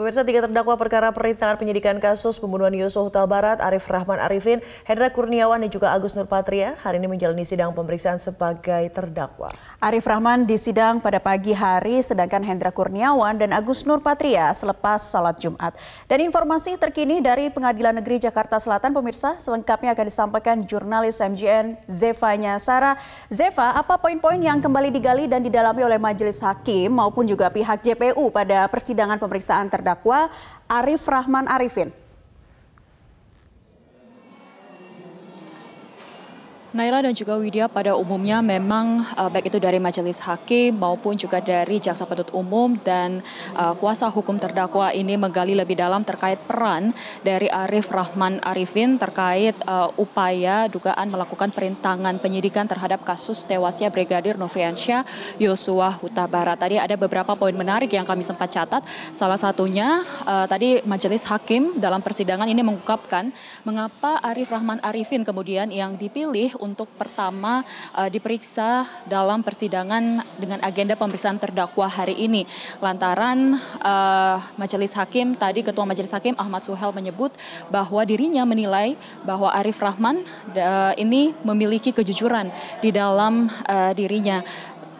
Pemirsa tiga terdakwa perkara perintangan penyidikan kasus pembunuhan Yosua Huta Barat, Arif Rahman Arifin, Hendra Kurniawan dan juga Agus Nurpatria hari ini menjalani sidang pemeriksaan sebagai terdakwa. Arif Rahman disidang pada pagi hari sedangkan Hendra Kurniawan dan Agus Nurpatria selepas salat Jumat. Dan informasi terkini dari Pengadilan Negeri Jakarta Selatan pemirsa selengkapnya akan disampaikan jurnalis MGN Zevanya Sarah. Zeva, apa poin-poin yang kembali digali dan didalami oleh majelis hakim maupun juga pihak JPU pada persidangan pemeriksaan terdakwa? terdakwa Arif Rahman Arifin. Naila dan juga Widya pada umumnya memang uh, baik itu dari majelis hakim maupun juga dari jaksa penuntut umum dan uh, kuasa hukum terdakwa ini menggali lebih dalam terkait peran dari Arif Rahman Arifin terkait uh, upaya dugaan melakukan perintangan penyidikan terhadap kasus tewasnya Brigadir Nofriansyah Yosua Huta Barat. Tadi ada beberapa poin menarik yang kami sempat catat. Salah satunya uh, tadi majelis hakim dalam persidangan ini mengungkapkan mengapa Arif Rahman Arifin kemudian yang dipilih untuk pertama eh, diperiksa dalam persidangan dengan agenda pemeriksaan terdakwa hari ini. Lantaran eh, majelis hakim tadi ketua majelis hakim Ahmad Suhel menyebut bahwa dirinya menilai bahwa Arif Rahman eh, ini memiliki kejujuran di dalam dirinya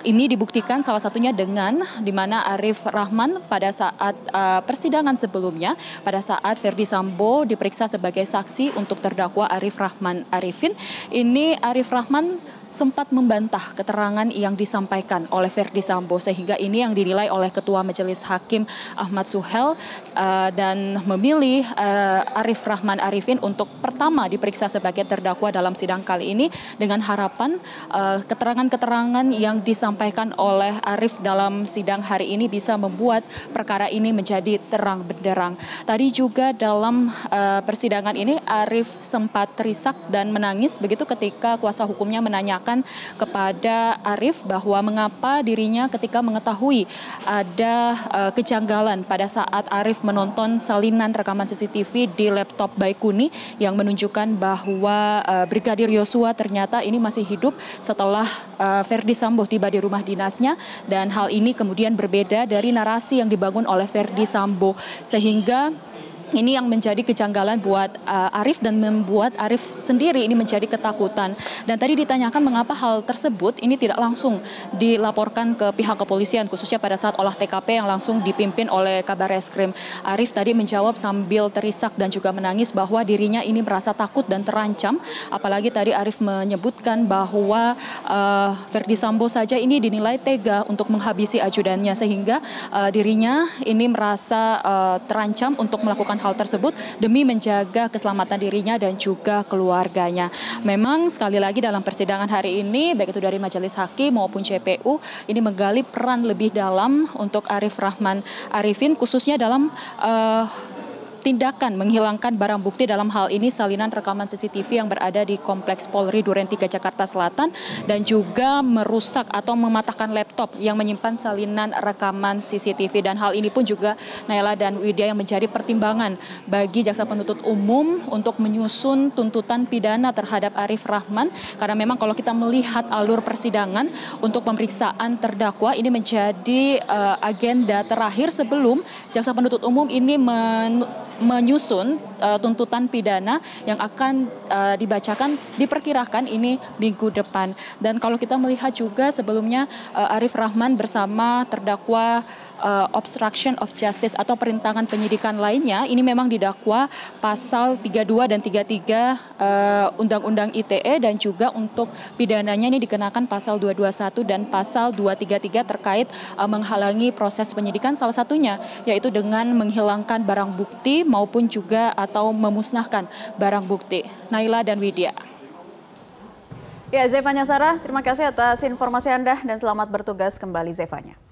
ini dibuktikan salah satunya dengan di mana Arief Rahman pada saat uh, persidangan sebelumnya pada saat Verdi Sambo diperiksa sebagai saksi untuk terdakwa Arief Rahman Arifin ini Arif Rahman sempat membantah keterangan yang disampaikan oleh Verdi Sambo sehingga ini yang dinilai oleh Ketua Majelis Hakim Ahmad Suhel uh, dan memilih uh, eh, Arif Rahman Arifin untuk pertama diperiksa sebagai terdakwa dalam sidang kali ini dengan harapan keterangan eh, keterangan-keterangan yang disampaikan oleh Arif dalam sidang hari ini bisa membuat perkara ini menjadi terang benderang. Tadi juga dalam uh, persidangan ini Arif sempat terisak dan menangis begitu ketika kuasa hukumnya menanya menanyakan kepada Arief bahwa mengapa dirinya ketika mengetahui ada eh, kejanggalan pada saat Arief menonton salinan rekaman CCTV di laptop Baikuni yang menunjukkan bahwa eh, Brigadir Yosua ternyata ini masih hidup setelah eh, Ferdi Verdi Sambo tiba di rumah dinasnya dan hal ini kemudian berbeda dari narasi yang dibangun oleh Verdi Sambo sehingga ini yang menjadi kejanggalan buat uh, Arif dan membuat Arif sendiri ini menjadi ketakutan. Dan tadi ditanyakan mengapa hal tersebut ini tidak langsung dilaporkan ke pihak kepolisian khususnya pada saat olah TKP yang langsung dipimpin oleh kabar reskrim. Arif tadi menjawab sambil terisak dan juga menangis bahwa dirinya ini merasa takut dan terancam. Apalagi tadi Arif menyebutkan bahwa uh, Verdi Sambo saja ini dinilai tega untuk menghabisi ajudannya sehingga uh, dirinya ini merasa uh, terancam untuk melakukan hal tersebut demi menjaga keselamatan dirinya dan juga keluarganya. Memang sekali lagi dalam persidangan hari ini baik itu dari majelis hakim maupun CPU ini menggali peran lebih dalam untuk Arif Rahman Arifin khususnya dalam uh, tindakan menghilangkan barang bukti dalam hal ini salinan rekaman CCTV yang berada di Kompleks Polri Duren 3 Jakarta Selatan dan juga merusak atau mematahkan laptop yang menyimpan salinan rekaman CCTV dan hal ini pun juga Naila dan Widya yang menjadi pertimbangan bagi jaksa penuntut umum untuk menyusun tuntutan pidana terhadap Arif Rahman karena memang kalau kita melihat alur persidangan untuk pemeriksaan terdakwa ini menjadi uh, agenda terakhir sebelum jaksa penuntut umum ini men menyusun uh, tuntutan pidana yang akan uh, dibacakan diperkirakan ini minggu depan. Dan kalau kita melihat juga sebelumnya uh, eh, Arif Rahman bersama terdakwa uh, obstruction of justice atau perintangan penyidikan lainnya ini memang didakwa pasal 32 dan 33 undang eh, Undang-Undang ITE dan juga untuk pidananya ini dikenakan pasal 221 dan pasal 233 terkait uh, menghalangi proses penyidikan salah satunya yaitu dengan menghilangkan barang bukti maupun juga atau memusnahkan barang bukti. Naila dan Widya. Ya, Zevanya Sarah, terima kasih atas informasi Anda dan selamat bertugas kembali Zevanya.